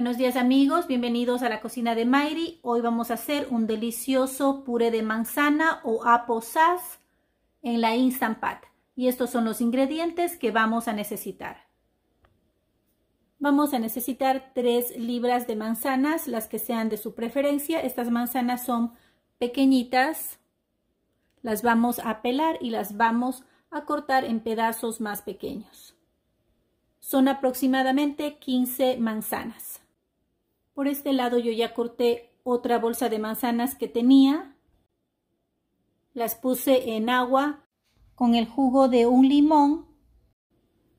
Buenos días amigos, bienvenidos a la cocina de Mayri. Hoy vamos a hacer un delicioso puré de manzana o aposas en la Instant Pot. Y estos son los ingredientes que vamos a necesitar. Vamos a necesitar 3 libras de manzanas, las que sean de su preferencia. Estas manzanas son pequeñitas. Las vamos a pelar y las vamos a cortar en pedazos más pequeños. Son aproximadamente 15 manzanas. Por este lado yo ya corté otra bolsa de manzanas que tenía. Las puse en agua con el jugo de un limón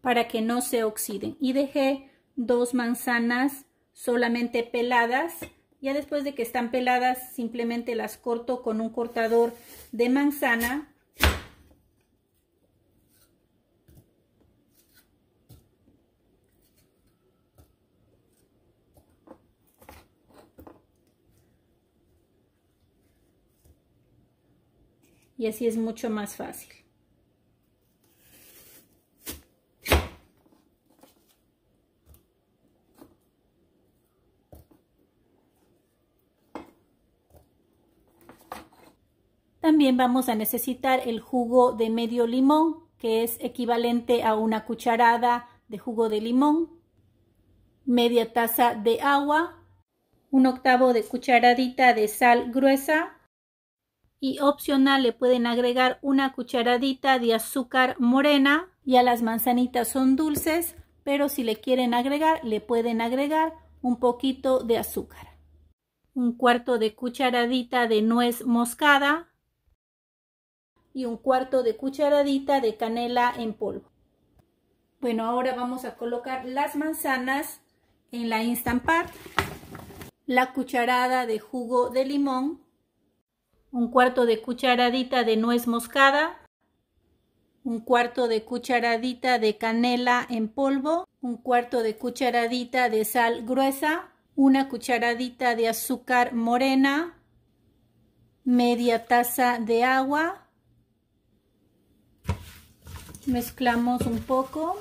para que no se oxiden. Y dejé dos manzanas solamente peladas. Ya después de que están peladas, simplemente las corto con un cortador de manzana y así es mucho más fácil. También vamos a necesitar el jugo de medio limón, que es equivalente a una cucharada de jugo de limón, media taza de agua, un octavo de cucharadita de sal gruesa, y opcional le pueden agregar una cucharadita de azúcar morena. Ya las manzanitas son dulces, pero si le quieren agregar, le pueden agregar un poquito de azúcar. Un cuarto de cucharadita de nuez moscada y un cuarto de cucharadita de canela en polvo. Bueno, ahora vamos a colocar las manzanas en la Instant Pot. la cucharada de jugo de limón un cuarto de cucharadita de nuez moscada, un cuarto de cucharadita de canela en polvo, un cuarto de cucharadita de sal gruesa, una cucharadita de azúcar morena, media taza de agua. Mezclamos un poco.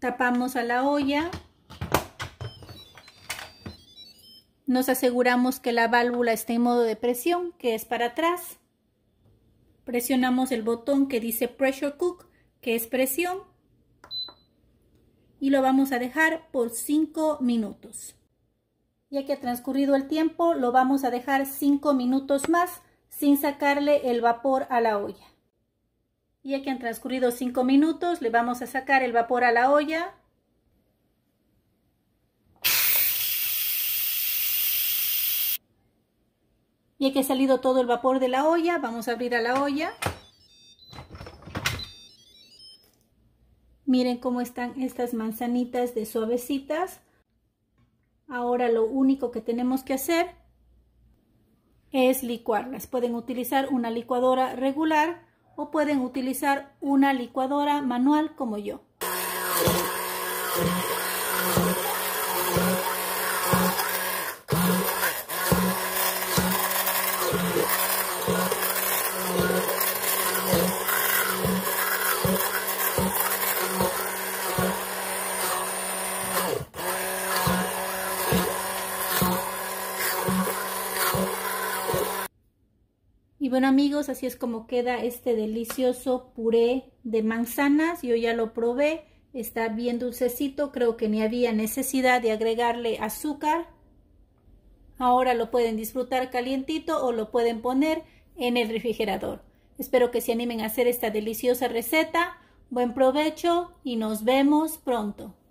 Tapamos a la olla Nos aseguramos que la válvula esté en modo de presión, que es para atrás. Presionamos el botón que dice Pressure Cook, que es presión. Y lo vamos a dejar por 5 minutos. Ya que ha transcurrido el tiempo, lo vamos a dejar 5 minutos más sin sacarle el vapor a la olla. Ya que han transcurrido 5 minutos, le vamos a sacar el vapor a la olla Ya que ha salido todo el vapor de la olla, vamos a abrir a la olla. Miren cómo están estas manzanitas de suavecitas. Ahora lo único que tenemos que hacer es licuarlas. Pueden utilizar una licuadora regular o pueden utilizar una licuadora manual como yo. Y bueno amigos, así es como queda este delicioso puré de manzanas. Yo ya lo probé, está bien dulcecito, creo que ni había necesidad de agregarle azúcar. Ahora lo pueden disfrutar calientito o lo pueden poner en el refrigerador. Espero que se animen a hacer esta deliciosa receta. Buen provecho y nos vemos pronto.